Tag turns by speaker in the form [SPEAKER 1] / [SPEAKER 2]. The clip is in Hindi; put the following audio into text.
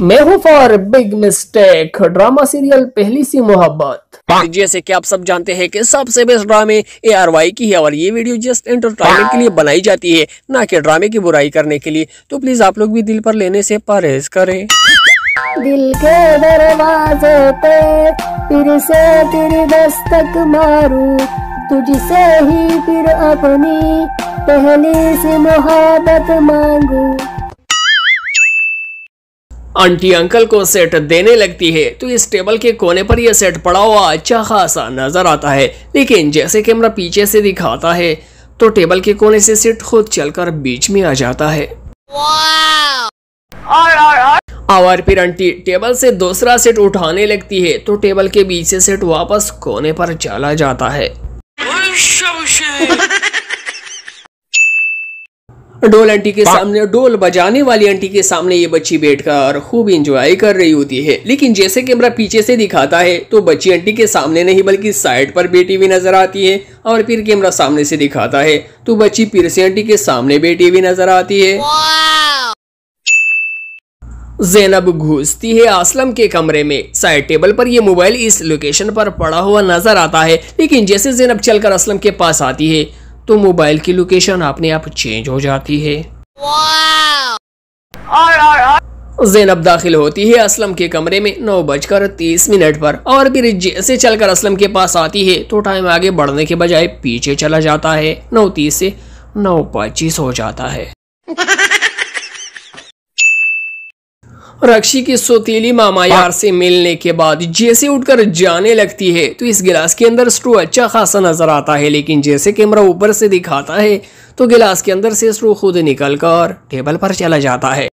[SPEAKER 1] मैं हूँ for big mistake drama serial Pehli Si मोहब्बत तो जैसे कि आप सब जानते हैं कि सबसे बेस्ट ड्रामे ए आर वाई की है और ये वीडियो जस्ट एंटरटेनमेंट के लिए बनाई जाती है ना कि ड्रामे की बुराई करने के लिए तो प्लीज आप लोग भी दिल पर लेने से परहेज करें दिल के दरवाजे पे फिर से तेरी दस्तक मारू तुझसे ही फिर अपनी पहली से मोहब्बत मांगू आंटी अंकल को सेट देने लगती है तो इस टेबल के कोने पर यह सेट पड़ा हुआ अच्छा खासा नजर आता है लेकिन जैसे कैमरा पीछे से दिखाता है तो टेबल के कोने से सेट खुद चलकर बीच में आ जाता है और, फिर आंटी टेबल से दूसरा सेट उठाने लगती है तो टेबल के बीच से सेट वापस कोने पर चला जाता है डोल आंटी के सामने डोल बजाने वाली आंटी के सामने ये बच्ची बैठकर खूब इंजॉय कर रही होती है लेकिन जैसे कैमरा पीछे से दिखाता है तो बच्ची आंटी के सामने नहीं बल्कि साइड पर बैठी हुई नजर आती है और फिर कैमरा सामने से दिखाता है तो बच्ची फिर से आंटी के सामने बैठी हुई नजर आती है जैनब घुसती है आसलम के कमरे में साइड टेबल पर यह मोबाइल इस लोकेशन पर पड़ा हुआ नजर आता है लेकिन जैसे जैनब चलकर असलम के पास आती है तो मोबाइल की लोकेशन अपने आप चेंज हो जाती है जैनब दाखिल होती है असलम के कमरे में नौ बजकर तीस मिनट पर और फिर जैसे चलकर असलम के पास आती है तो टाइम आगे बढ़ने के बजाय पीछे चला जाता है नौ तीस से नौ पच्चीस हो जाता है रक्षी की सोतीली मामा यार से मिलने के बाद जैसे उठकर जाने लगती है तो इस गिलास के अंदर स्ट्रू अच्छा खासा नजर आता है लेकिन जैसे कैमरा ऊपर से दिखाता है तो गिलास के अंदर से स्ट्रू खुद निकल कर टेबल पर चला जाता है